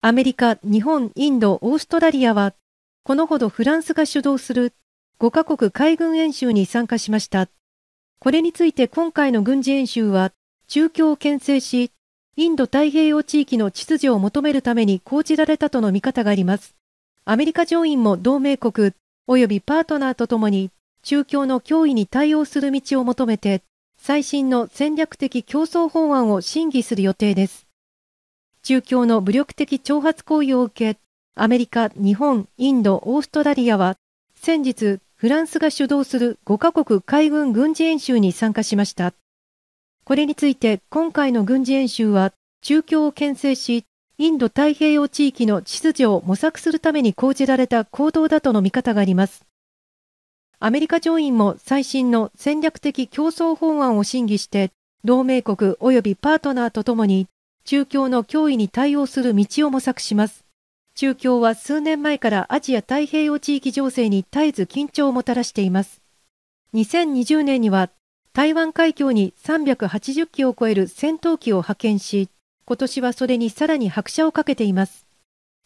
アメリカ、日本、インド、オーストラリアは、このほどフランスが主導する5カ国海軍演習に参加しました。これについて今回の軍事演習は、中共を牽制し、インド太平洋地域の秩序を求めるために講じられたとの見方があります。アメリカ上院も同盟国、及びパートナーとともに、中共の脅威に対応する道を求めて、最新の戦略的競争法案を審議する予定です。中共の武力的挑発行為を受け、アメリカ、日本、インド、オーストラリアは、先日、フランスが主導する5カ国海軍軍事演習に参加しました。これについて、今回の軍事演習は、中共を牽制し、インド太平洋地域の秩序を模索するために講じられた行動だとの見方があります。アメリカ上院も最新の戦略的競争法案を審議して、同盟国及びパートナーとともに中共の脅威に対応する道を模索します。中共は数年前からアジア太平洋地域情勢に絶えず緊張をもたらしています。2020年には台湾海峡に380機を超える戦闘機を派遣し、今年はそれにさらに拍車をかけています。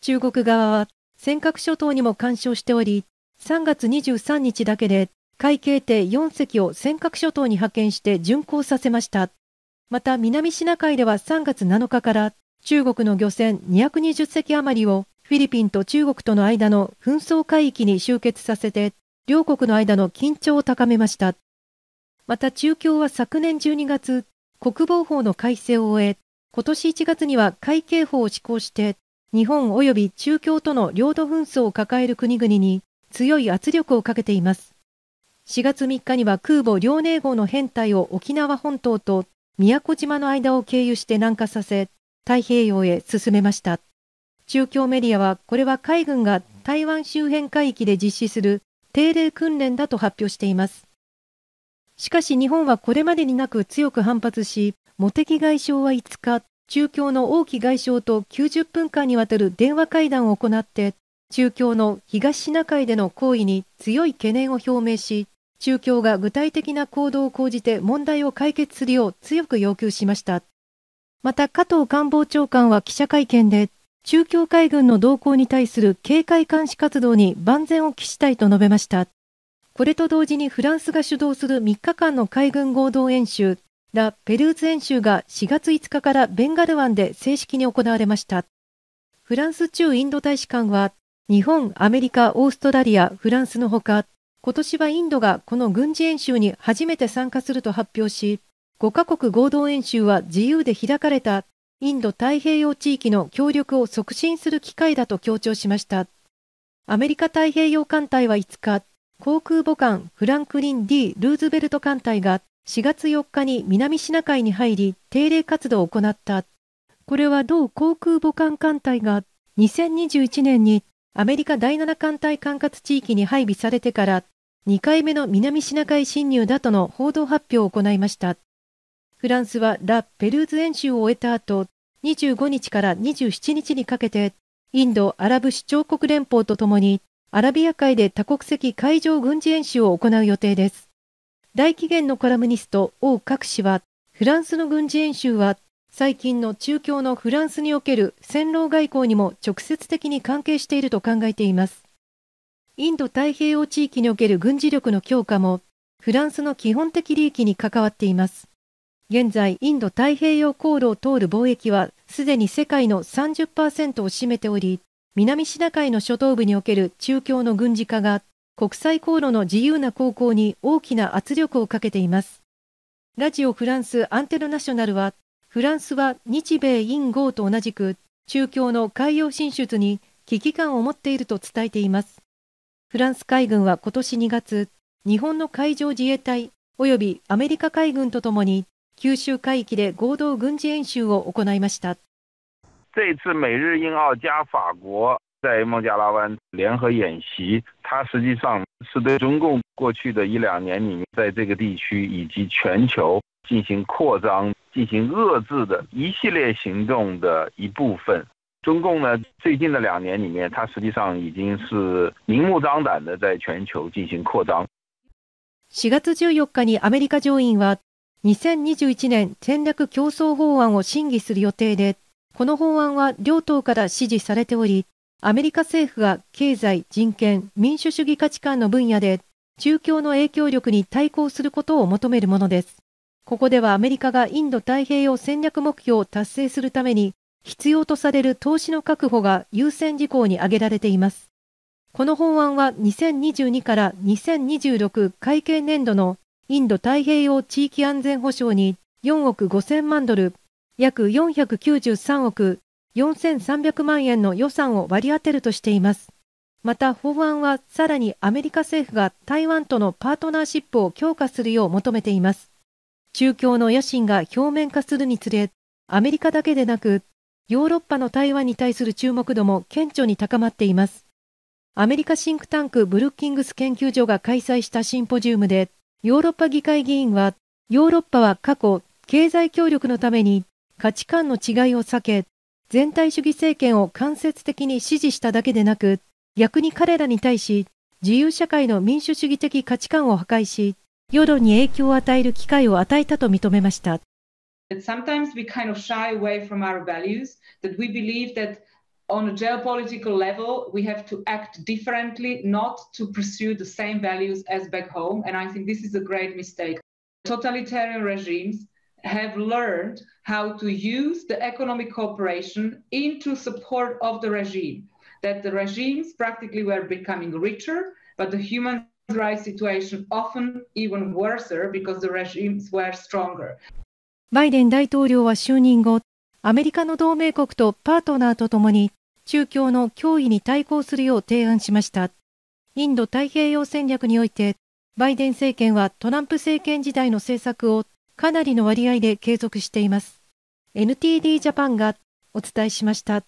中国側は尖閣諸島にも干渉しており、3月23日だけで海警艇4隻を尖閣諸島に派遣して巡航させました。また南シナ海では3月7日から中国の漁船220隻余りをフィリピンと中国との間の紛争海域に集結させて両国の間の緊張を高めました。また中共は昨年12月、国防法の改正を終え、今年1月には海警法を施行して、日本及び中共との領土紛争を抱える国々に強い圧力をかけています。4月3日には空母遼寧号の編隊を沖縄本島と宮古島の間を経由して南下させ、太平洋へ進めました。中共メディアは、これは海軍が台湾周辺海域で実施する定例訓練だと発表しています。しかし日本はこれまでになく強く反発し、茂木外相は5日、中共の王毅外相と90分間にわたる電話会談を行って、中共の東シナ海での行為に強い懸念を表明し、中共が具体的な行動を講じて問題を解決するよう強く要求しました。また加藤官房長官は記者会見で、中共海軍の動向に対する警戒監視活動に万全を期したいと述べました。これと同時にフランスが主導する3日間の海軍合同演習、ラ・ペルーズ演習が4月5日からベンガル湾で正式に行われました。フランス中インド大使館は、日本、アメリカ、オーストラリア、フランスのほか、今年はインドがこの軍事演習に初めて参加すると発表し、5カ国合同演習は自由で開かれたインド太平洋地域の協力を促進する機会だと強調しました。アメリカ太平洋艦隊は5日、航空母艦フランクリン・ D・ ルーズベルト艦隊が4月4日に南シナ海に入り定例活動を行った。これは同航空母艦艦隊が2021年にアメリカ第7艦隊管轄地域に配備されてから2回目の南シナ海侵入だとの報道発表を行いました。フランスはラ・ペルーズ演習を終えた後、25日から27日にかけて、インド・アラブ首長国連邦とともに、アラビア海で多国籍海上軍事演習を行う予定です。大紀元のコラムニスト、王各氏は、フランスの軍事演習は、最近の中共のフランスにおける戦狼外交にも直接的に関係していると考えています。インド太平洋地域における軍事力の強化もフランスの基本的利益に関わっています。現在、インド太平洋航路を通る貿易はすでに世界の30%を占めており、南シナ海の諸島部における中共の軍事化が国際航路の自由な航行に大きな圧力をかけています。ラジオフランスアンテナナショナルは、フランスは日米印ーと同じく中共の海洋進出に危機感を持っていると伝えています。フランス海軍は今年2月、日本の海上自衛隊及びアメリカ海軍とともに九州海域で合同軍事演習を行いました。这次美日英澳加法国在孟加拉湾联合演习，它实际上是对中共过去的一两年里面在这个地区以及全球进行扩张、进行遏制的一系列行动的一部分。中共呢，最近的两年里面，它实际上已经是明目张胆的在全球进行扩张。4月14日にアメリカ上院は2021年戦略競争法案を審議する予定で、この法案は両党から支持されており、アメリカ政府が経済、人権、民主主義価値観の分野で中共の影響力に対抗することを求めるものです。ここではアメリカがインド太平洋戦略目標を達成するために必要とされる投資の確保が優先事項に挙げられています。この法案は2022から2026会計年度のインド太平洋地域安全保障に4億5000万ドル、約493億4300万円の予算を割り当てるとしています。また法案はさらにアメリカ政府が台湾とのパートナーシップを強化するよう求めています。中共の野心が表面化するにつれ、アメリカだけでなくヨーロッパの台湾に対する注目度も顕著に高まっています。アメリカシンクタンクブルッキングス研究所が開催したシンポジウムで、ヨーロッパ議会議員は、ヨーロッパは過去、経済協力のために価値観の違いを避け、全体主義政権を間接的に支持しただけでなく、逆に彼らに対し、自由社会の民主主義的価値観を破壊し、世論に影響を与える機会を与えたと認めました。that sometimes we kind of shy away from our values, that we believe that on a geopolitical level, we have to act differently, not to pursue the same values as back home. And I think this is a great mistake. Totalitarian regimes have learned how to use the economic cooperation into support of the regime, that the regimes practically were becoming richer, but the human rights situation often even worse because the regimes were stronger. バイデン大統領は就任後、アメリカの同盟国とパートナーとともに、中共の脅威に対抗するよう提案しました。インド太平洋戦略において、バイデン政権はトランプ政権時代の政策をかなりの割合で継続しています。NTD ジャパンがお伝えしました。